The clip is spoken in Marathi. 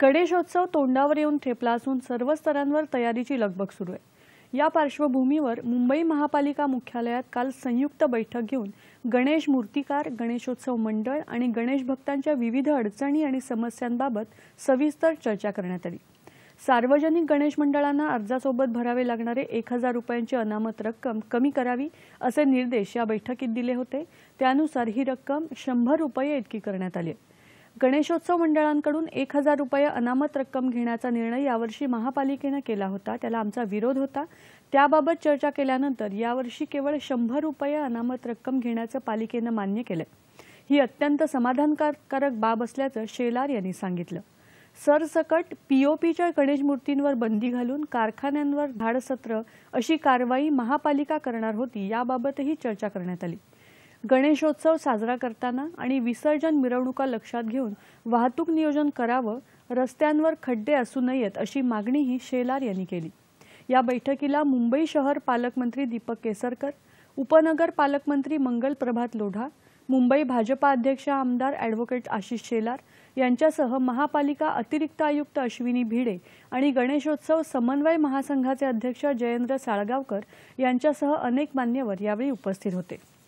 गणेशोत्सव तोंडावर येऊन ठेपला असून सर्व स्तरांवर तयारीची लगबग सुरू आहे या पार्श्वभूमीवर मुंबई महापालिका मुख्यालयात काल संयुक्त बैठक घेऊन गणेश मूर्तिकार गणेशोत्सव मंडळ आणि गणेश भक्तांच्या विविध अडचणी आणि समस्यांबाबत सविस्तर चर्चा करण्यात आली सार्वजनिक गणेश मंडळांना अर्जासोबत भरावे लागणारे एक हजार रुपयांची अनामत रक्कम कमी करावी असे निर्देश या बैठकीत दिले होते त्यानुसार ही रक्कम शंभर रुपये इतकी करण्यात आली गणेशोत्सव मंडळांकडून एक हजार रुपये अनामत रक्कम घेण्याचा निर्णय यावर्षी महापालिकेनं केला होता त्याला आमचा विरोध होता त्याबाबत चर्चा केल्यानंतर यावर्षी केवळ शंभर रुपये अनामत रक्कम घेण्याचं पालिकेनं मान्य केलं ही अत्यंत समाधानकारक बाब असल्याचं शेलार यांनी सांगितलं सरसकट पीओपीच्या गणेश मूर्तींवर बंदी घालून कारखान्यांवर धाडसत्र अशी कारवाई महापालिका करणार होती याबाबतही चर्चा करण्यात आली गणेशोत्सव साजरा करताना आणि विसर्जन मिरवणुका लक्षात घेऊन वाहतूक नियोजन करावं रस्त्यांवर खड्डे असू नयेत अशी मागणीही शेलार यांनी केली या बैठकीला मुंबई शहर पालकमंत्री दीपक केसरकर उपनगर पालकमंत्री मंगल प्रभात लोढा मुंबई भाजपा अध्यक्ष आमदार ॲडव्होकेट आशिष शेलार यांच्यासह महापालिका अतिरिक्त आयुक्त अश्विनी भिडे आणि गणेशोत्सव समन्वय महासंघाचे अध्यक्ष जयेंद्र साळगावकर यांच्यासह अनेक मान्यवर यावेळी उपस्थित होते